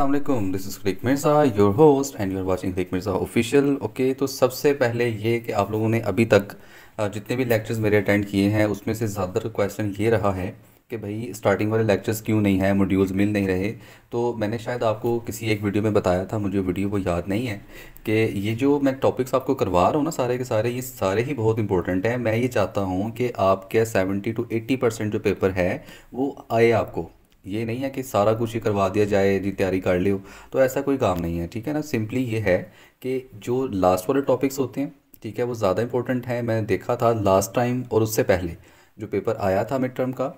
Aslam this is Khaliq Mirza your host and you are watching Khaliq Mirza official okay तो सबसे पहले ये कि आप लोगों ने अभी तक जितने भी लेक्चर्स मेरे अटेंड किए हैं उसमें से ज़्यादातर क्वेश्चन ये रहा है कि भाई स्टार्टिंग वाले लेक्चर्स क्यों नहीं है मोड्यूल्स मिल नहीं रहे तो मैंने शायद आपको किसी एक वीडियो में बताया था मुझे वीडियो को याद नहीं है कि ये जो मैं टॉपिक्स आपको करवा रहा हूँ ना सारे के सारे ये सारे ही बहुत इंपॉर्टेंट हैं मैं ये चाहता हूँ कि आपके सेवेंटी टू एट्टी परसेंट जो पेपर है वो आए आपको ये नहीं है कि सारा कुछ ही करवा दिया जाए जी तैयारी कर लियो तो ऐसा कोई काम नहीं है ठीक है ना सिंपली ये है कि जो लास्ट वाले टॉपिक्स होते हैं ठीक है वो ज़्यादा इंपॉर्टेंट हैं मैंने देखा था लास्ट टाइम और उससे पहले जो पेपर आया था मिड टर्म का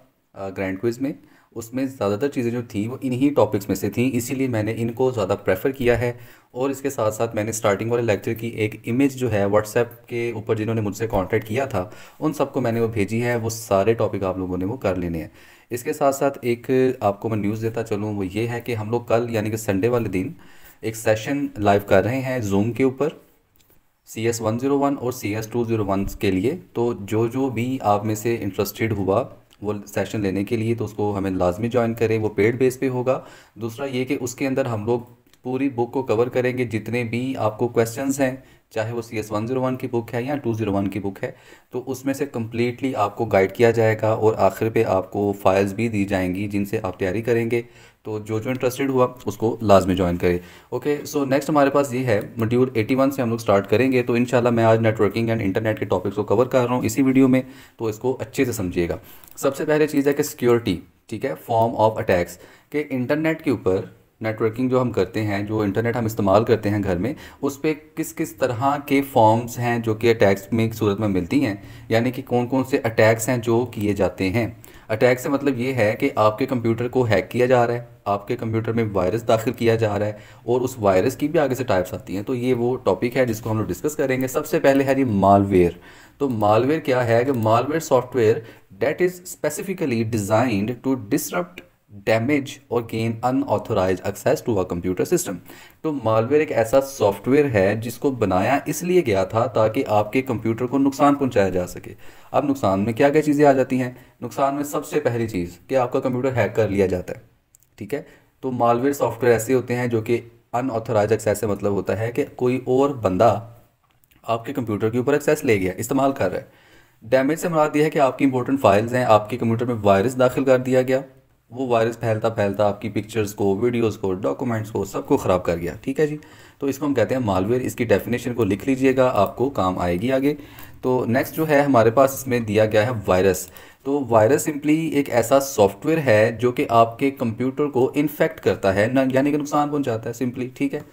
ग्रैंड क्विज़ में उसमें ज़्यादातर चीज़ें जो थी वो इन्हीं टॉपिक्स में से थी इसीलिए मैंने इनको ज़्यादा प्रेफर किया है और इसके साथ साथ मैंने स्टार्टिंग वाले लेक्चर की एक इमेज जो है व्हाट्सएप के ऊपर जिन्होंने मुझसे कॉन्टैक्ट किया था उन सबको मैंने वो भेजी है वो सारे टॉपिक आप लोगों ने वो कर लेने हैं इसके साथ साथ एक आपको मैं न्यूज़ देता चलूँ वो ये है कि हम लोग कल यानी कि संडे वाले दिन एक सेशन लाइव कर रहे हैं जूम के ऊपर C S one zero one और C S two zero one के लिए तो जो जो भी आप में से इंटरेस्टेड हुआ वो सेशन लेने के लिए तो उसको हमें लाजमी ज्वाइन करें वो पेड बेस पे होगा दूसरा ये कि उसके अंदर हम लोग पूरी बुक को कवर करेंगे जितने भी आपको क्वेश्चंस हैं चाहे वो C S one zero one की बुक है या टू ज़ीरो वन की बुक है तो उसमें से कम्प्लीटली आपको गाइड किया जाएगा और आखिर पे आपको फाइल्स भी दी जाएंगी जिनसे आप तैयारी करेंगे तो जो जो इंटरेस्टेड हुआ उसको लाजमी ज्वाइन करें ओके सो नेक्स्ट हमारे पास ये है एटी 81 से हम लोग स्टार्ट करेंगे तो इनशाला मैं आज नेटवर्किंग एंड इंटरनेट के टॉपिक्स को कवर कर रहा हूँ इसी वीडियो में तो इसको अच्छे से समझिएगा सबसे पहले चीज़ है कि सिक्योरिटी ठीक है फॉर्म ऑफ अटैक्स के इंटरनेट के ऊपर नेटवर्किंग जो हम करते हैं जो इंटरनेट हम इस्तेमाल करते हैं घर में उस पर किस किस तरह के फॉर्म्स हैं जो कि अटैक्स में सूरत में मिलती हैं यानी कि कौन कौन से अटैक्स हैं जो किए जाते हैं अटैक से मतलब ये है कि आपके कंप्यूटर को हैक किया जा रहा है आपके कंप्यूटर में वायरस दाखिल किया जा रहा है और उस वायरस की भी आगे से टाइप्स आती हैं तो ये वो टॉपिक है जिसको हम लोग डिस्कस करेंगे सबसे पहले है जी मालवेयर तो मालवेयर क्या है कि malware software that is specifically designed to disrupt damage और gain unauthorise access to a computer system तो मालवेयर एक ऐसा सॉफ्टवेयर है जिसको बनाया इसलिए गया था ताकि आपके कंप्यूटर को नुकसान पहुंचाया जा सके अब नुकसान में क्या क्या चीज़ें आ जाती हैं नुकसान में सबसे पहली चीज़ कि आपका कंप्यूटर हैक कर लिया जाता है ठीक है तो मालवेयर सॉफ्टवेयर ऐसे होते हैं जो कि अनऑथोराइज एक्सेस से मतलब होता है कि कोई और बंदा आपके कंप्यूटर के ऊपर एक्सेस ले गया इस्तेमाल कर रहा है डैमेज से मरा दिया है कि आपकी इंपॉर्टेंट फाइल्स हैं आपके कंप्यूटर में वायरस दाखिल कर दिया गया वो वायरस फैलता फैलता आपकी पिक्चर्स को वीडियोस को डॉक्यूमेंट्स को सबको ख़राब कर गया ठीक है जी तो इसको हम कहते हैं मालवेयर इसकी डेफिनेशन को लिख लीजिएगा आपको काम आएगी आगे तो नेक्स्ट जो है हमारे पास इसमें दिया गया है वायरस तो वायरस सिंपली एक ऐसा सॉफ्टवेयर है जो कि आपके कंप्यूटर को इन्फेक्ट करता है यानी कि नुकसान पहुँचाता है सिंपली ठीक है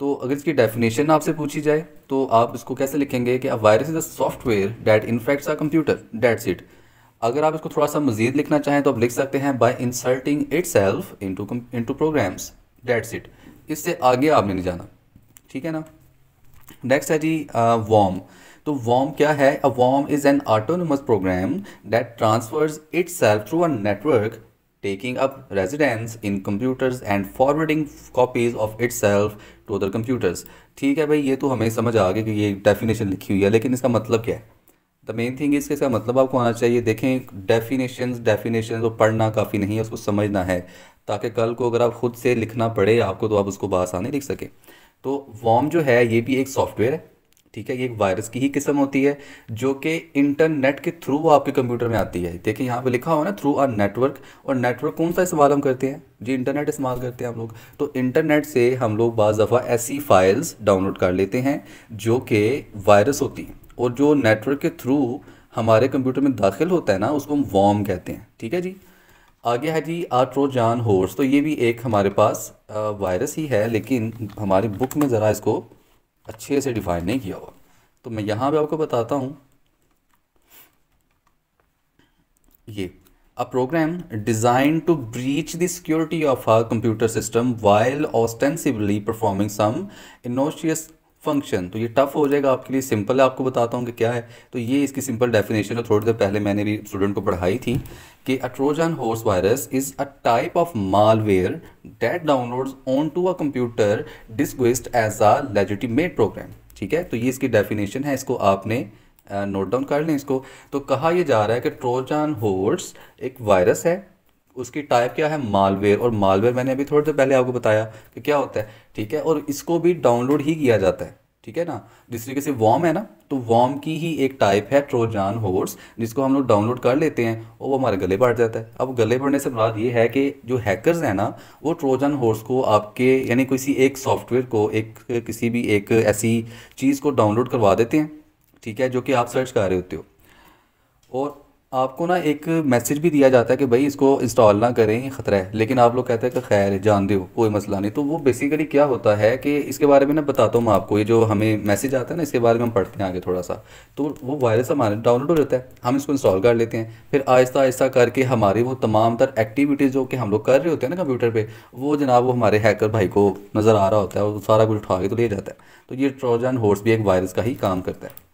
तो अगर इसकी डेफिनेशन आपसे पूछी जाए तो आप इसको कैसे लिखेंगे कि virus is a software that infects a computer that's it अगर आप इसको थोड़ा सा मजीद लिखना चाहें तो आप लिख सकते हैं by inserting itself into programs that's it इससे आगे आपने नहीं जाना ठीक है ना नेक्स्ट है जी वॉम uh, तो वॉम क्या है a worm is an autonomous program that transfers itself through a network up residence in computers and forwarding copies of itself to other computers ठीक है भाई ये तो हमें समझ आ गया कि ये डेफिनेशन लिखी हुई है लेकिन इसका मतलब क्या है द मेन थिंग इसके इसका मतलब आपको आना चाहिए देखें डेफिनेशंस डेफिनेशन तो पढ़ना काफ़ी नहीं है उसको समझना है ताकि कल को अगर आप खुद से लिखना पड़े आपको तो आप उसको बआसानी लिख सकें तो वॉम जो है ये भी एक सॉफ्टवेयर है ठीक है ये एक वायरस की ही किस्म होती है जो कि इंटरनेट के थ्रू आपके कंप्यूटर में आती है देखिए यहाँ पे लिखा हुआ ना थ्रू आर नेटवर्क और नेटवर्क कौन सा इस्तेमाल हम करते हैं जी इंटरनेट इस्तेमाल करते हैं हम लोग तो इंटरनेट से हम लोग बज दफ़ा ऐसी फ़ाइल्स डाउनलोड कर लेते हैं जो कि वायरस होती हैं और जो नेटवर्क के थ्रू हमारे कंप्यूटर में दाखिल होता है ना उसको हम वॉम कहते हैं ठीक है जी आगे है जी आट्रोजान हॉर्स तो ये भी एक हमारे पास वायरस ही है लेकिन हमारी बुक में ज़रा इसको अच्छे से डिफाइन नहीं किया हुआ तो मैं यहाँ पर आपको बताता हूँ ये a program design to breach the security of our computer system while ostensibly performing some innocuous function तो ये टफ हो जाएगा आपके लिए सिंपल है आपको बताता हूँ कि क्या है तो ये इसकी सिंपल डेफिनेशन है थोड़ी देर पहले मैंने भी स्टूडेंट को पढ़ाई थी कि a Trojan horse virus is a type of malware that downloads onto a computer disguised as a legitimate program ठीक है तो ये इसकी डेफिनेशन है इसको आपने नोट uh, डाउन कर लें इसको तो कहा यह जा रहा है कि ट्रोजन होर्स एक वायरस है उसकी टाइप क्या है मालवेयर और मालवेयर मैंने अभी थोड़ी देर पहले आपको बताया कि क्या होता है ठीक है और इसको भी डाउनलोड ही किया जाता है ठीक है ना जिस तरीके से वॉम है ना तो वॉम की ही एक टाइप है ट्रोजान होर्स जिसको हम लोग डाउनलोड कर लेते हैं और वो हमारे गले बढ़ जाता है अब गले बढ़ने से मुराद ये है कि जो हैकर्स हैं ना वो ट्रोजान हॉर्स को आपके यानी किसी एक सॉफ्टवेयर को एक किसी भी एक ऐसी चीज़ को डाउनलोड करवा देते हैं ठीक है जो कि आप सर्च कर रहे होते हो और आपको ना एक मैसेज भी दिया जाता है कि भाई इसको इंस्टॉल ना करें ख़तरा है लेकिन आप लोग कहते हैं कि खैर जान दो कोई मसला नहीं तो वो बेसिकली क्या होता है कि इसके बारे में ना बताता हूँ मैं आपको ये जो हमें मैसेज आता है ना इसके बारे में हम पढ़ते हैं आगे थोड़ा सा तो वो वायरस हमारे डाउनलोड हो जाता है हम इसको इंस्टॉल कर लेते हैं फिर आहिस्ता आहिस्ता करके हमारी वो तमाम तर एक्टिविटीज़ जो कि हम लोग कर रहे होते हैं ना कंप्यूटर पर वो जनाब वो हमारे हैकर भाई को नज़र आ रहा होता है और सारा कुछ उठा के तो ले जाता है तो ये ट्रोजन हॉर्स भी एक वायरस का ही काम करता है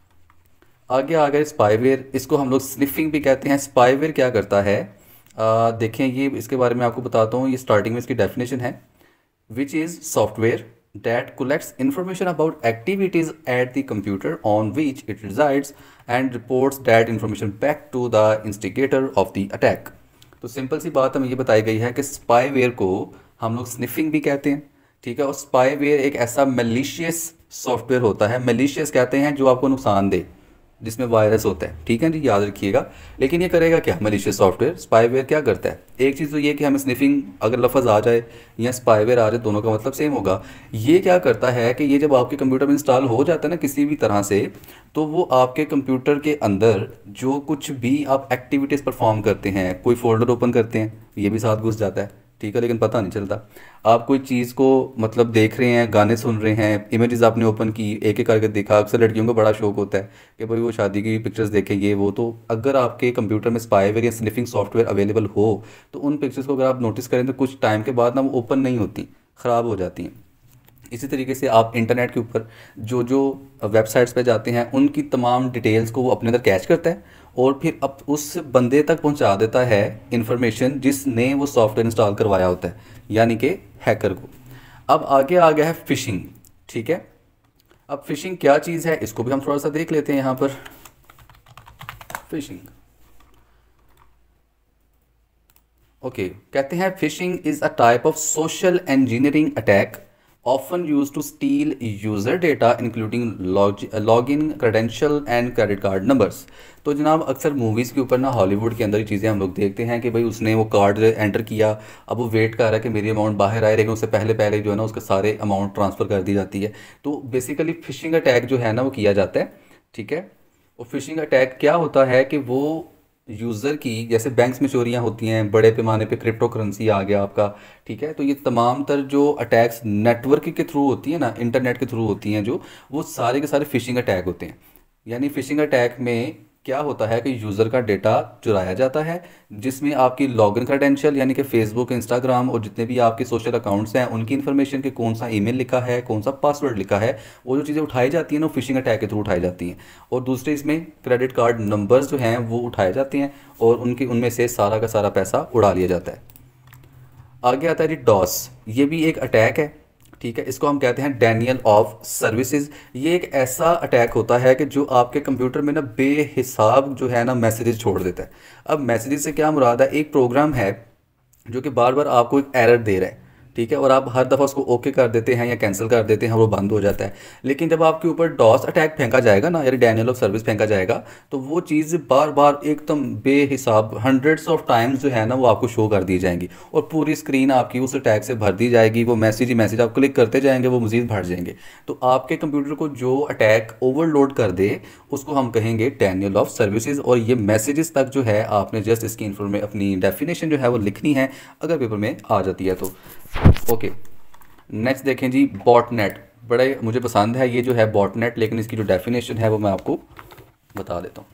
आगे आ गए स्पाईवेयर इसको हम लोग स्निफिंग भी कहते हैं स्पाईवेयर क्या करता है आ, देखें ये इसके बारे में आपको बताता हूँ ये स्टार्टिंग में इसकी डेफिनेशन है which is software that collects information about activities at the computer on which it resides and reports that information back to the instigator of the attack तो सिंपल सी बात हमें ये बताई गई है कि स्पाईवेयर को हम लोग स्निफिंग भी कहते हैं ठीक है और स्पाईवेयर एक ऐसा मलिशियस सॉफ्टवेयर होता है मलिशियस कहते हैं जो आपको नुकसान दे जिसमें वायरस होता है ठीक है जी याद रखिएगा लेकिन ये करेगा क्या मलिशियस सॉफ्टवेयर स्पाईवेयर क्या करता है एक चीज़ तो ये कि हमें स्निफिंग अगर लफज आ जाए या स्पाईवेयर आ जाए दोनों का मतलब सेम होगा ये क्या करता है कि ये जब आपके कंप्यूटर में इंस्टॉल हो जाता है ना किसी भी तरह से तो वो आपके कंप्यूटर के अंदर जो कुछ भी आप एक्टिविटीज़ परफॉर्म करते हैं कोई फोल्डर ओपन करते हैं ये भी साथ घुस जाता है ठीक है लेकिन पता नहीं चलता आप कोई चीज़ को मतलब देख रहे हैं गाने सुन रहे हैं इमेजेस आपने ओपन की एक एक करके देखा अक्सर लड़कियों को बड़ा शौक होता है कि भाई वो शादी की पिक्चर्स देखेंगे ये वो तो अगर आपके कंप्यूटर में स्पाईवेयर या स्निफिंग सॉफ्टवेयर अवेलेबल हो तो उन पिक्चर्स को अगर आप नोटिस करें तो कुछ टाइम के बाद ना वो ओपन नहीं होती ख़राब हो जाती हैं इसी तरीके से आप इंटरनेट के ऊपर जो जो वेबसाइट्स पे जाते हैं उनकी तमाम डिटेल्स को वो अपने अंदर कैच करता है और फिर अब उस बंदे तक पहुंचा देता है इन्फॉर्मेशन जिसने वो सॉफ्टवेयर इंस्टॉल करवाया होता है यानी कि हैकर को अब आगे आ गया है फिशिंग ठीक है अब फिशिंग क्या चीज़ है इसको भी हम थोड़ा सा देख लेते हैं यहाँ पर फिशिंग ओके okay, कहते हैं phishing is a type of social engineering attack often used to steal user data including log, login credential and credit card numbers तो जनाब अक्सर मूवीज़ के ऊपर ना हॉलीवुड के अंदर ही चीज़ें हम लोग देखते हैं कि भाई उसने वो कार्ड एंटर किया अब वो वेट कर रहा है कि मेरी अमाउंट बाहर आए लेकिन उससे पहले पहले जो है ना उसके सारे अमाउंट ट्रांसफ़र कर दी जाती है तो बेसिकली फिशिंग अटैक जो है ना वो किया जाता है ठीक है और फिशिंग अटैक क्या होता है कि वो यूज़र की जैसे बैंक्स में चोरियां होती हैं बड़े पैमाने पे क्रिप्टो करेंसी आ गया आपका ठीक है तो ये तमाम तर जो अटैक्स नेटवर्क के थ्रू होती है ना इंटरनेट के थ्रू होती हैं जो वो सारे के सारे फिशिंग अटैक होते हैं यानी फिशिंग अटैक में क्या होता है कि यूज़र का डेटा चुराया जाता है जिसमें आपकी लॉगिन क्रेडेंशियल यानी कि फेसबुक इंस्टाग्राम और जितने भी आपके सोशल अकाउंट्स हैं उनकी इन्फॉर्मेशन के कौन सा ईमेल लिखा है कौन सा पासवर्ड लिखा है वो जो चीज़ें उठाई जाती हैं ना फिशिंग अटैक के थ्रू उठाई जाती हैं और दूसरे इसमें क्रेडिट कार्ड नंबर्स जो हैं वो उठाए जाते हैं और उनके उनमें से सारा का सारा पैसा उड़ा लिया जाता है आगे आता है जी डॉस ये भी एक अटैक है ठीक है इसको हम कहते हैं डैनियल ऑफ सर्विसेज ये एक ऐसा अटैक होता है कि जो आपके कंप्यूटर में ना बेहिसाब जो है ना मैसेजेस छोड़ देता है अब मैसेजेस से क्या मुराद है एक प्रोग्राम है जो कि बार बार आपको एक एरर दे रहा है ठीक है और आप हर दफ़ा उसको ओके कर देते हैं या कैंसिल कर देते हैं वो बंद हो जाता है लेकिन जब आपके ऊपर डॉस अटैक फेंका जाएगा ना यानी डैनियल ऑफ सर्विस फेंका जाएगा तो वो चीज़ बार बार एकदम बेहिसाब हंड्रेड्स ऑफ टाइम्स जो है ना वो आपको शो कर दी जाएंगी और पूरी स्क्रीन आपकी उस अटैक से भर दी जाएगी वो मैसेज ही मैसेज आप क्लिक करते जाएंगे वो मजीद भर जाएंगे तो आपके कंप्यूटर को जो अटैक ओवरलोड कर दे उसको हम कहेंगे डैनियल ऑफ सर्विसेज और ये मैसेजेस तक जो है आपने जस्ट इसकी इन्फॉर्मेशन अपनी डेफिनेशन जो है वो लिखनी है अगर पेपर में आ जाती है तो ओके नेक्स्ट देखें जी बॉटनेट बड़े मुझे पसंद है ये जो है बॉटनेट लेकिन इसकी जो डेफिनेशन है वो मैं आपको बता देता हूँ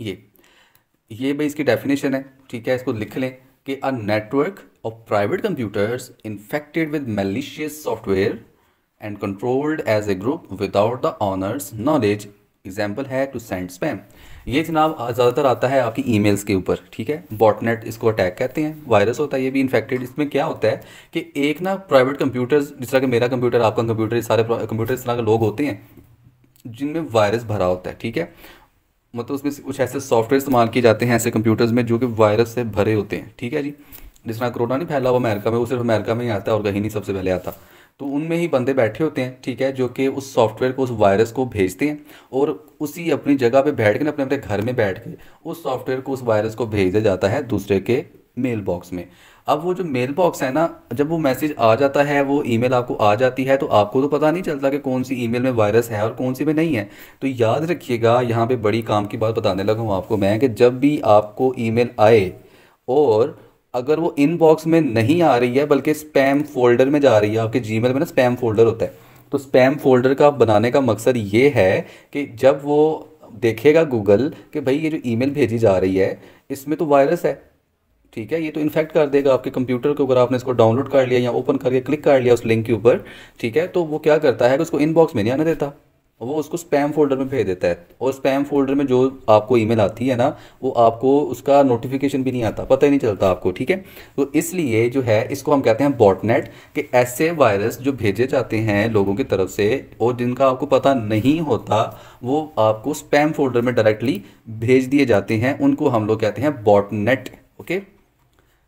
ये ये भाई इसकी डेफिनेशन है ठीक है इसको लिख लें कि a network of private computers infected with malicious software and controlled as a group without the owner's knowledge example है टू सेंड स्पैम ये जनाब ज़्यादातर आता है आपकी ईमेल्स के ऊपर ठीक है बॉटनेट इसको अटैक कहते हैं वायरस होता है ये भी इन्फेक्टेड इसमें क्या होता है कि एक ना प्राइवेट कंप्यूटर्स जिस तरह के मेरा कंप्यूटर आपका कंप्यूटर सारे कंप्यूटर इस तरह के लोग होते हैं जिनमें वायरस भरा होता है ठीक है मतलब उसमें कुछ ऐसे सॉफ्टवेयर इस्तेमाल किए जाते हैं ऐसे कंप्यूटर्स में जो कि वायरस से भरे होते हैं ठीक है जी जिस तरह कोरोना नहीं फैला हुआ अमेरिका में वो सिर्फ अमेरिका में ही आता है और कहीं नहीं सबसे पहले आता तो उनमें ही बंदे बैठे होते हैं ठीक है जो कि उस सॉफ्टवेयर को उस वायरस को भेजते हैं और उसी अपनी जगह पे बैठ के ना अपने अपने घर में बैठ के उस सॉफ्टवेयर को उस वायरस को भेज दिया जाता है दूसरे के मेल बॉक्स में अब वो जो मेल बॉक्स है ना जब वो मैसेज आ जाता है वो ईमेल आपको आ जाती है तो आपको तो पता नहीं चलता कि कौन सी ईमेल में वायरस है और कौन सी में नहीं है तो याद रखिएगा यहाँ पे बड़ी काम की बात बताने लगा हूँ आपको मैं कि जब भी आपको ईमेल आए और अगर वो इनबॉक्स में नहीं आ रही है बल्कि स्पैम फोल्डर में जा रही है आपके जी में ना स्पैम फोल्डर होता है तो स्पैम फोल्डर का बनाने का मकसद ये है कि जब वो देखेगा गूगल कि भाई ये जो ईमेल भेजी जा रही है इसमें तो वायरस है ठीक है ये तो इन्फेक्ट कर देगा आपके कंप्यूटर के ऊपर आपने इसको डाउनलोड कर लिया या ओपन करके क्लिक कर लिया उस लिंक के ऊपर ठीक है तो वो क्या करता है कि उसको इनबॉक्स में नहीं आने देता और वो उसको स्पैम फोल्डर में भेज देता है और स्पैम फोल्डर में जो आपको ईमेल आती है ना वो आपको उसका नोटिफिकेशन भी नहीं आता पता ही नहीं चलता आपको ठीक है तो इसलिए जो है इसको हम कहते हैं बॉटनेट कि ऐसे वायरस जो भेजे जाते हैं लोगों की तरफ से और जिनका आपको पता नहीं होता वो आपको स्पैम फोल्डर में डायरेक्टली भेज दिए जाते हैं उनको हम लोग कहते हैं बॉटनेट ओके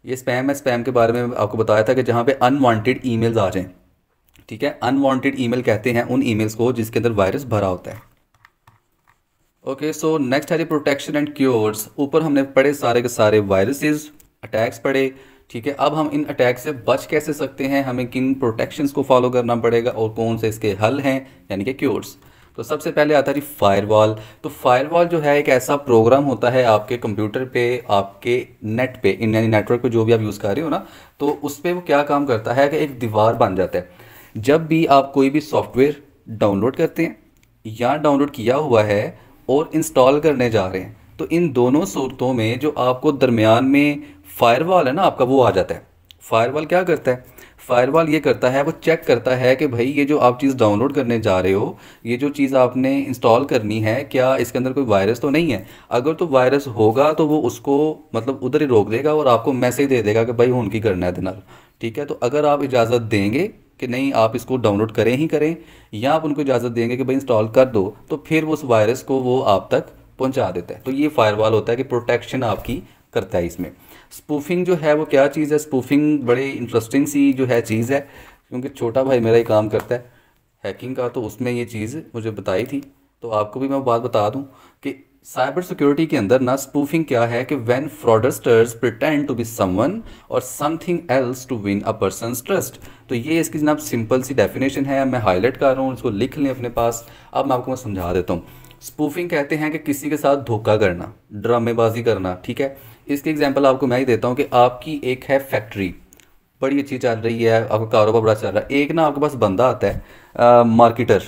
ये स्पैम है स्पैम के बारे में आपको बताया था कि जहाँ पर अनवांटेड ईमेल्स आ जाएँ ठीक है अनवांटेड ईमेल कहते हैं उन ईमेल्स को जिसके अंदर वायरस भरा होता है ओके सो नेक्स्ट है प्रोटेक्शन एंड क्योर्स ऊपर हमने पढ़े सारे के सारे वायरसेस अटैक्स पढ़े ठीक है अब हम इन अटैक से बच कैसे सकते हैं हमें किन प्रोटेक्शंस को फॉलो करना पड़ेगा और कौन से इसके हल हैं यानी कि क्योर्स तो सबसे पहले आता है फायरवॉल तो फायरवॉल जो है एक ऐसा प्रोग्राम होता है आपके कंप्यूटर पे आपके नेट पे इन यानी नेटवर्क पे जो भी आप यूज़ कर रहे हो ना तो उस पर वो क्या काम करता है कि एक दीवार बन जाता है जब भी आप कोई भी सॉफ्टवेयर डाउनलोड करते हैं या डाउनलोड किया हुआ है और इंस्टॉल करने जा रहे हैं तो इन दोनों सूरतों में जो आपको दरमियान में फायरवॉल है ना आपका वो आ जाता है फायरवॉल क्या करता है फायरवॉल ये करता है वो चेक करता है कि भाई ये जो आप चीज़ डाउनलोड करने जा रहे हो ये जो चीज़ आपने इंस्टॉल करनी है क्या इसके अंदर कोई वायरस तो नहीं है अगर तो वायरस होगा तो वो उसको मतलब उधर ही रोक देगा और आपको मैसेज दे देगा कि भाई उनकी करना है दिन ठीक है तो अगर आप इजाज़त देंगे कि नहीं आप इसको डाउनलोड करें ही करें या आप उनको इजाज़त देंगे कि भाई इंस्टॉल कर दो तो फिर उस वायरस को वो आप तक पहुंचा देता है तो ये फायरवॉल होता है कि प्रोटेक्शन आपकी करता है इसमें स्पूफिंग जो है वो क्या चीज़ है स्पूफिंग बड़े इंटरेस्टिंग सी जो है चीज़ है क्योंकि छोटा भाई मेरा ही काम करता है हैकिंग का तो उसने ये चीज़ मुझे बताई थी तो आपको भी मैं बात बता दूँ कि साइबर सिक्योरिटी के अंदर ना स्पूफिंग क्या है कि when fraudsters pretend to be someone or something else to win a person trust तो ये इसकी जनाब सिंपल सी डेफिनेशन है मैं हाईलाइट कर रहा हूँ इसको लिख लें अपने पास अब मैं आपको मैं समझा देता हूँ स्पूफिंग कहते हैं कि किसी के साथ धोखा करना ड्रामेबाजी करना ठीक है इसकी एग्जाम्पल आपको मैं ही देता हूँ कि आपकी एक है फैक्ट्री बड़ी अच्छी चल रही है आपका कारोबार बड़ा चल रहा है एक ना आपके पास बंदा आता है मार्केटर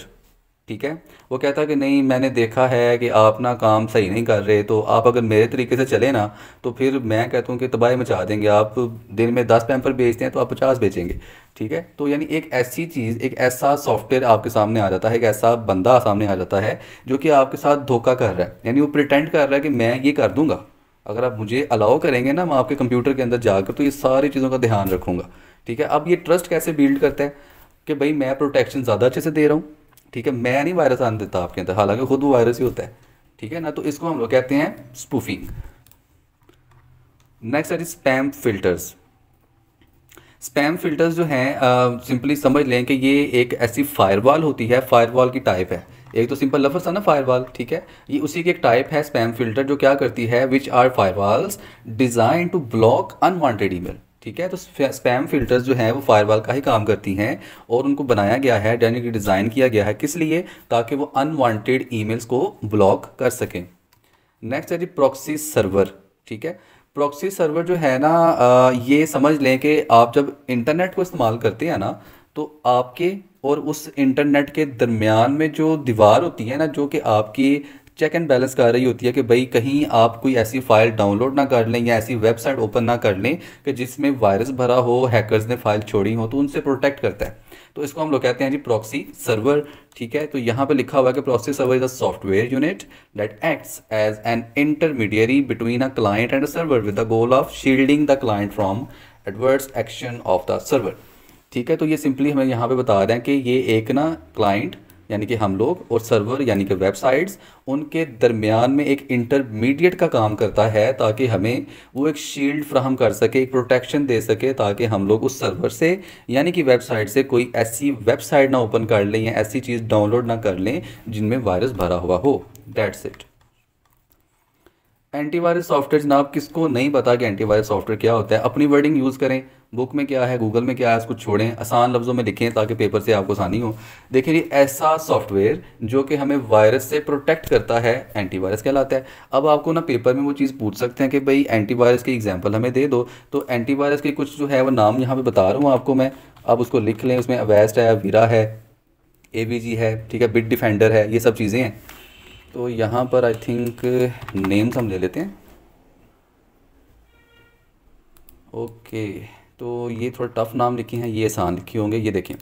ठीक है वो कहता है कि नहीं मैंने देखा है कि आप ना काम सही नहीं कर रहे तो आप अगर मेरे तरीके से चले ना तो फिर मैं कहता हूँ कि तबाही मचा देंगे आप दिन में दस पैम्पर बेचते हैं तो आप पचास बेचेंगे ठीक है तो यानी एक ऐसी चीज़ एक ऐसा सॉफ्टवेयर आपके सामने आ जाता है एक ऐसा बंदा सामने आ जाता है जो कि आपके साथ धोखा कर रहा है यानी वो प्रिटेंड कर रहा है कि मैं ये कर दूंगा अगर आप मुझे अलाउ करेंगे ना मैं आपके कंप्यूटर के अंदर जाकर तो ये सारी चीज़ों का ध्यान रखूँगा ठीक है अब ये ट्रस्ट कैसे बिल्ड करता है कि भाई मैं प्रोटेक्शन ज़्यादा अच्छे से दे रहा हूँ ठीक है मैं नहीं वायरस आने देता आपके अंदर हालांकि खुद वो वायरस ही होता है ठीक है ना तो इसको हम लोग कहते हैं spoofing next are spam filters spam filters जो हैं सिंपली समझ लें कि ये एक ऐसी फायरवॉल होती है फायरवॉल की टाइप है एक तो सिंपल लफ्ज़ था ना फायरवॉल ठीक है ये उसी की एक टाइप है स्पैम फिल्टर जो क्या करती है which are firewalls design to block unwanted email ठीक है तो स्पैम फिल्टर्स जो हैं वो फायरवॉल का ही काम करती हैं और उनको बनाया गया है यानी कि डिज़ाइन किया गया है किस लिए ताकि वो अनवांटेड ईमेल्स को ब्लॉक कर सकें नेक्स्ट है जी प्रॉक्सी सर्वर ठीक है प्रॉक्सी सर्वर जो है ना ये समझ लें कि आप जब इंटरनेट को इस्तेमाल करते हैं ना तो आपके और उस इंटरनेट के दरमियान में जो दीवार होती है ना जो कि आपकी चेक एंड बैलेंस कर रही होती है कि भाई कहीं आप कोई ऐसी फाइल डाउनलोड ना कर लें या ऐसी वेबसाइट ओपन ना कर लें कि जिसमें वायरस भरा हो हैकर्स ने फाइल छोड़ी हो तो उनसे प्रोटेक्ट करता है तो इसको हम लोग कहते हैं जी प्रॉक्सी सर्वर ठीक है तो यहाँ पे लिखा हुआ है कि proxy server is a software unit that acts as an intermediary between a client and a server with the goal of shielding the client from adverse action of the server ठीक है तो ये सिंपली हमें यहाँ पे बता रहे हैं कि ये एक ना क्लाइंट यानी कि हम लोग और सर्वर यानी कि वेबसाइट्स उनके दरमियान में एक इंटरमीडिएट का काम करता है ताकि हमें वो एक शील्ड फ्राहम कर सके एक प्रोटेक्शन दे सके ताकि हम लोग उस सर्वर से यानी कि वेबसाइट से कोई ऐसी वेबसाइट ना ओपन कर लें या ऐसी चीज़ डाउनलोड ना कर लें जिनमें वायरस भरा हुआ हो डेट्स इट एंटीवायरस सॉफ्टवेयर जनाब किसको नहीं पता कि एंटीवायरस सॉफ्टवेयर क्या होता है अपनी वर्डिंग यूज़ करें बुक में क्या है गूगल में क्या है उसको छोड़ें आसान लफ्ज़ों में लिखें ताकि पेपर से आपको आसानी हो देखिए ये ऐसा सॉफ्टवेयर जो कि हमें वायरस से प्रोटेक्ट करता है एंटीवायरस कहलाता है अब आपको ना पेपर में वो चीज़ पूछ सकते हैं कि भाई एंटीवायरस की एग्जाम्पल हमें दे दो तो एंटीवायरस के कुछ जो है वो नाम यहाँ पर बता रहा हूँ आपको मैं आप उसको लिख लें उसमें अवेस्ट है वीरा है ए है ठीक है बिट डिफेंडर है ये सब चीज़ें हैं तो यहाँ पर आई थिंक नेम्स हम ले लेते हैं ओके okay. तो ये थोड़ा टफ नाम लिखे हैं ये आसान लिखे होंगे ये देखें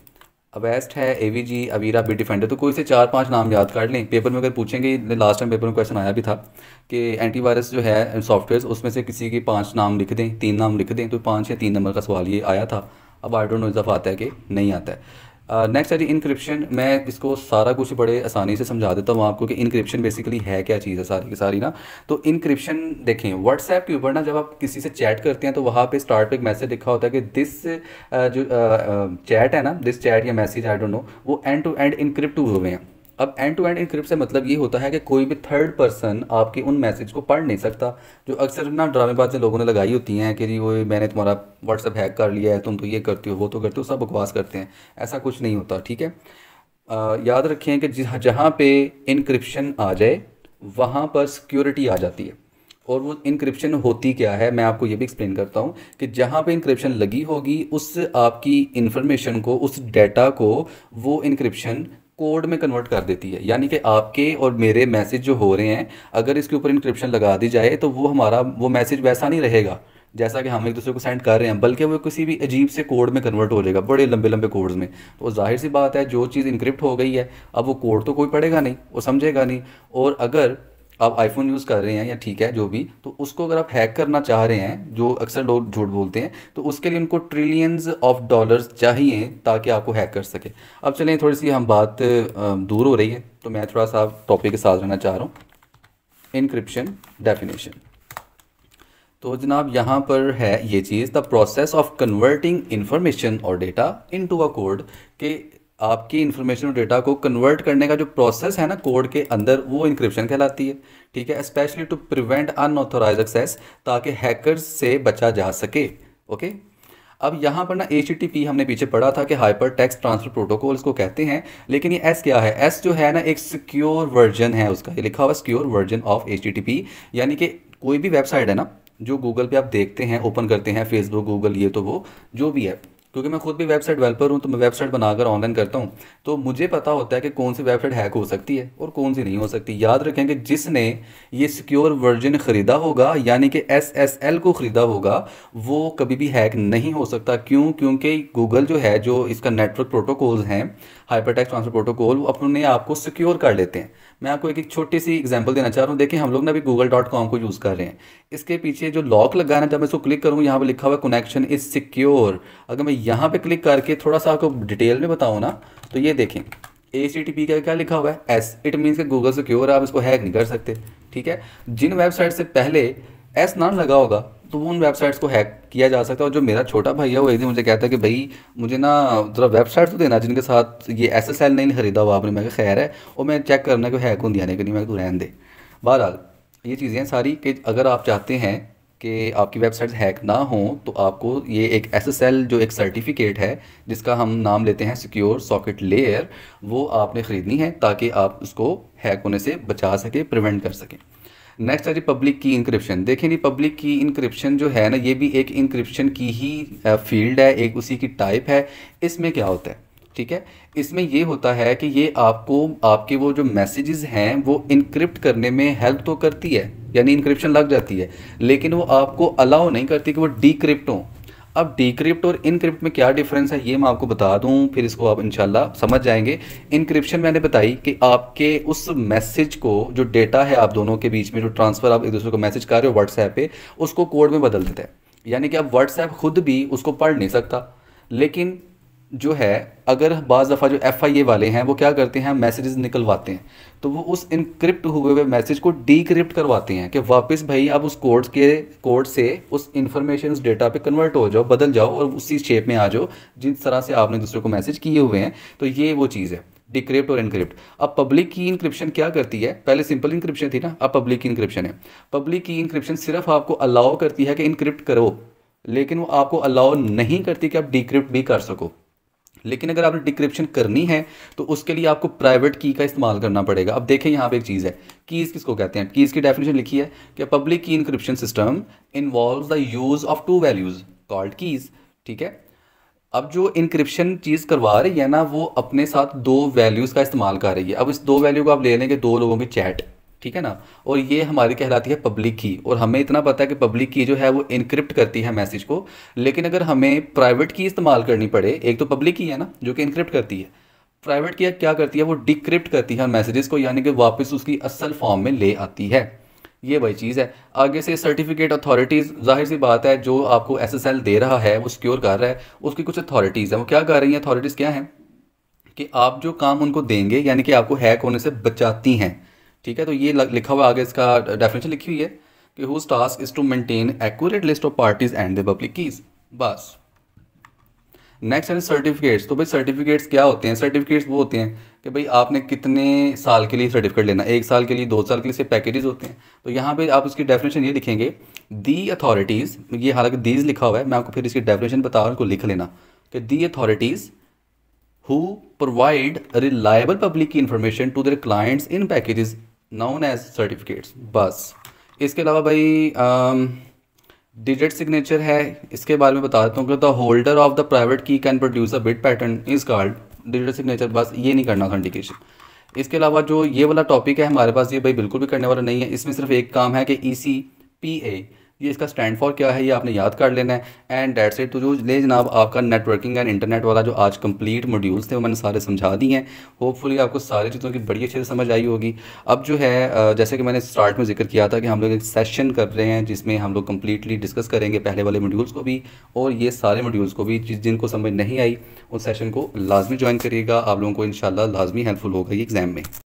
अवेस्ट है A V G Avira Bitdefender तो कोई से चार पांच नाम याद कर लें पेपर में अगर पूछेंगे लास्ट टाइम पेपर में क्वेश्चन आया भी था कि एंटीवायरस जो है सॉफ्टवेयर उसमें से किसी के पांच नाम लिख दें तीन नाम लिख दें तो पांच या तीन नंबर का सवाल ये आया था अब आई डोंट नो इजाफ आता है कि नहीं आता है नेक्स्ट uh, है जी इंक्रिप्शन मैं इसको सारा कुछ बड़े आसानी से समझा देता हूँ आपको कि इनक्रिप्शन बेसिकली है क्या चीज़ है सारी की सारी ना तो इनक्रिप्शन देखें व्हाट्सएप के ऊपर ना जब आप किसी से चैट करते हैं तो वहाँ पे स्टार्ट पे एक मैसेज लिखा होता है कि दिस uh, जो चैट uh, है ना दिस चैट या मैसेज आई डोंट नो वो एंड टू एंड इनक्रिप्ट हुए हैं अब एंड टू एंड इनक्रिप्ट से मतलब ये होता है कि कोई भी थर्ड पर्सन आपके उन मैसेज को पढ़ नहीं सकता जो अक्सर ना ड्रामेबाज लोगों ने लगाई होती हैं कि वो मैंने तुम्हारा व्हाट्सअप हैक कर लिया है तुम तो ये करते हो वो तो करते हो सब बकवास करते हैं ऐसा कुछ नहीं होता ठीक है आ, याद रखें कि जहाँ जहाँ पे इनक्रिप्शन आ जाए वहाँ पर सिक्योरिटी आ जाती है और वो इनक्रिप्शन होती क्या है मैं आपको ये भी एक्सप्लेन करता हूँ कि जहाँ पे इनक्रिप्शन लगी होगी उस आपकी इन्फॉर्मेशन को उस डेटा को वो इनक्रिप्शन कोड में कन्वर्ट कर देती है यानी कि आपके और मेरे मैसेज जो हो रहे हैं अगर इसके ऊपर इंक्रिप्शन लगा दी जाए तो वो हमारा वो मैसेज वैसा नहीं रहेगा जैसा कि हम एक दूसरे को सेंड कर रहे हैं बल्कि वो किसी भी अजीब से कोड में कन्वर्ट हो जाएगा बड़े लंबे लंबे कोड्स में तो जाहिर सी बात है जो चीज़ इंक्रिप्ट हो गई है अब वो कोड तो कोई पढ़ेगा नहीं वो समझेगा नहीं और अगर आप आईफोन यूज़ कर रहे हैं या ठीक है जो भी तो उसको अगर आप हैक करना चाह रहे हैं जो अक्सर लोग झूठ बोलते हैं तो उसके लिए उनको ट्रिलियंस ऑफ डॉलर्स चाहिए ताकि आपको हैक कर सके अब चलें थोड़ी सी हम बात दूर हो रही है तो मैं थोड़ा सा टॉपिक के साथ रहना चाह रहा हूँ इनक्रिप्शन डेफिनेशन तो जनाब यहाँ पर है ये चीज़ the process of converting information or data into a code के आपकी इन्फॉर्मेशन और डेटा को कन्वर्ट करने का जो प्रोसेस है ना कोड के अंदर वो इंक्रिप्शन कहलाती है ठीक है specially to prevent unauthorised access ताकि हैकर से बचा जा सके ओके अब यहाँ पर ना ए हमने पीछे पढ़ा था कि हाइपर टेक्स ट्रांसफर प्रोटोकॉल इसको कहते हैं लेकिन ये एस क्या है एस जो है ना एक सिक्योर वर्जन है उसका ये लिखा हुआ सिक्योर वर्जन ऑफ एच यानी कि कोई भी वेबसाइट है ना जो गूगल पे आप देखते हैं ओपन करते हैं फेसबुक गूगल ये तो वो जो भी है क्योंकि मैं खुद भी वेबसाइट डेवलपर हूँ तो मैं वेबसाइट बनाकर ऑनलाइन करता हूँ तो मुझे पता होता है कि कौन सी वेबसाइट हैक हो सकती है और कौन सी नहीं हो सकती याद रखें कि जिसने ये सिक्योर वर्जन ख़रीदा होगा यानी कि एस एस एल को ख़रीदा होगा वो कभी भी हैक नहीं हो सकता क्यों क्योंकि गूगल जो है जो इसका नेटवर्क प्रोटोकॉल हैं हाइपरटेक्स ट्रांसफर प्रोटोकॉल वो अपने आप को सिक्योर कर लेते हैं मैं आपको एक एक छोटी सी एग्जाम्पल देना चाह रहा हूँ देखिए हम लोग ना अभी गूगल डॉट कॉम को यूज़ कर रहे हैं इसके पीछे जो लॉक लगा है जब मैं इसको क्लिक करूँ यहाँ पर लिखा हुआ कनेक्शन इज़ सिक्योर अगर मैं यहाँ पे क्लिक करके थोड़ा सा आपको डिटेल में बताऊँ ना तो ये देखें ए सी टी पी का क्या लिखा हुआ है एस इट मीन्स कि गूगल सिक्योर है आप इसको हैक नहीं कर सकते ठीक है जिन वेबसाइट से पहले एस ना लगा होगा तो वो उन वेबसाइट्स को हैक किया जा सकता है और जो मेरा छोटा भाई है वो एक दिन मुझे कहता है कि भाई मुझे ना ज़रा वेबसाइट तो देना जिनके साथ ये एस एस एल नहीं खरीदा हुआ आपने मैं खैर है और मैं चेक करना कि हैक होंगी दिया नहीं कि नहीं मैं रहन दे बहरहाल ये चीज़ें सारी कि अगर आप चाहते हैं कि आपकी वेबसाइट हैक ना हो तो आपको ये एक एस जो एक सर्टिफिकेट है जिसका हम नाम लेते हैं सिक्योर सॉकेट लेयर वो आपने ख़रीदनी है ताकि आप उसको हैक होने से बचा सके प्रिवेंट कर सकें नेक्स्ट आ रही पब्लिक की इंक्रिप्शन देखें नहीं पब्लिक की इंक्रिप्शन जो है ना ये भी एक इंक्रिप्शन की ही फील्ड है एक उसी की टाइप है इसमें क्या होता है ठीक है इसमें ये होता है कि ये आपको आपके वो जो मैसेजेस हैं वो इनक्रिप्ट करने में हेल्प तो करती है यानी इनक्रिप्शन लग जाती है लेकिन वो आपको अलाउ नहीं करती कि वो डिक्रिप्ट हो अब डिक्रिप्ट और इनक्रिप्ट में क्या डिफरेंस है ये मैं आपको बता दूं फिर इसको आप इंशाल्लाह समझ जाएंगे इनक्रिप्शन मैंने बताई कि आपके उस मैसेज को जो डेटा है आप दोनों के बीच में जो ट्रांसफ़र आप एक दूसरे को मैसेज कर रहे हो व्हाट्सएप पे उसको कोड में बदल देता है यानी कि अब व्हाट्सएप खुद भी उसको पढ़ नहीं सकता लेकिन जो है अगर बाज़ दफ़ा जो एफ आई ए वाले हैं वो क्या करते हैं मैसेजेस निकलवाते हैं तो वो उस इनक्रिप्ट हुए हुए मैसेज को डीक्रिप्ट करवाते हैं कि वापस भाई आप उस कोड के कोड से उस इन्फॉर्मेशन उस डेटा पे कन्वर्ट हो जाओ बदल जाओ और उसी शेप में आ जाओ जिस तरह से आपने दूसरे को मैसेज किए हुए हैं तो ये वो चीज़ है डिक्रिप्ट और इनक्रिप्ट अब पब्लिक की इंक्रिप्शन क्या करती है पहले सिंपल इंक्रिप्शन थी ना अब पब्लिक की इंक्रिप्शन है पब्लिक की इंक्रिप्शन सिर्फ आपको अलाउ करती है कि इनक्रिप्ट करो लेकिन वो आपको अलाउ नहीं करती कि आप डिक्रिप्ट भी कर सको लेकिन अगर आपने डिक्रिप्शन करनी है तो उसके लिए आपको प्राइवेट की का इस्तेमाल करना पड़ेगा अब देखें यहाँ पे एक चीज़ है कीज़ किसको कहते हैं कीज़ की डेफिनेशन लिखी है कि public key encryption system involve the use of two values called keys ठीक है अब जो इंक्रिप्शन चीज़ करवा रही है ना वो अपने साथ दो वैल्यूज़ का इस्तेमाल कर रही है अब इस दो वैल्यू को आप ले लेंगे दो लोगों की चैट ठीक है ना और ये हमारी कहलाती है पब्लिक की और हमें इतना पता है कि पब्लिक की जो है वो इनक्रिप्ट करती है मैसेज को लेकिन अगर हमें प्राइवेट की इस्तेमाल करनी पड़े एक तो पब्लिक की है ना जो कि इनक्रिप्ट करती है प्राइवेट की क्या करती है वो डिक्रिप्ट करती है मैसेजेस को यानी कि वापस उसकी असल फॉर्म में ले आती है ये वही चीज़ है आगे से सर्टिफिकेट अथॉरिटीज़ जाहिर सी बात है जो आपको एसएसएल दे रहा है वो सिक्योर कर रहा है उसकी कुछ अथॉरिटीज़ हैं वो क्या कर रही हैं अथॉरिटीज़ क्या हैं कि आप जो काम उनको देंगे यानी कि आपको हैक होने से बचाती हैं ठीक है तो ये लिखा हुआ आगे इसका डेफिनेशन लिखी हुई है कि whose task is to maintain accurate list of parties and the public keys बस नेक्स्ट है सर्टिफिकेट्स तो भाई सर्टिफिकेट्स क्या होते हैं सर्टिफिकेट्स वो होते हैं कि भाई आपने कितने साल के लिए सर्टिफिकेट लेना एक साल के लिए दो साल के लिए से पैकेजेस होते हैं तो यहाँ पे आप उसकी डेफिनेशन ये लिखेंगे दी अथॉरिटीज़ ये हालांकि दीज लिखा हुआ है मैं आपको फिर इसकी डेफिनेशन बता रहा हूँ उनको लिख लेना कि the authorities who provide reliable public key information to their clients in packages known as certificates बस इसके अलावा भाई डिजिट um, सिग्नेचर है इसके बारे में बता देता हूँ the holder of the private key can produce a bit pattern is called digit signature बस ये नहीं करना ऑथेंटिकेशन इसके अलावा जो ये वाला टॉपिक है हमारे पास ये भाई बिल्कुल भी करने वाला नहीं है इसमें सिर्फ एक काम है कि ई सी पी ए ये इसका स्टैंड फॉर क्या है ये आपने याद कर लेना है एंड डेट सेट तो जो ले जनाब आपका नेटवर्किंग एंड इंटरनेट वाला जो आज कंप्लीट मॉड्यूल्स थे वो मैंने सारे समझा दिए हैं होपफुली आपको सारी चीज़ों की बड़ी अच्छे से समझ आई होगी अब जो है जैसे कि मैंने स्टार्ट में जिक्र किया था कि हम लोग एक सेशन कर रहे हैं जिसमें हम लोग कम्प्लीटली डिस्कस करेंगे पहले वाले मॉड्यूल्स को भी और ये सारे मॉड्यूल्स को भी जिस जिनको समझ नहीं आई उस सेशन को लाजमी ज्वाइन करिएगा आप लोगों को इन लाजमी हेल्पफुल होगा ये एग्ज़ाम में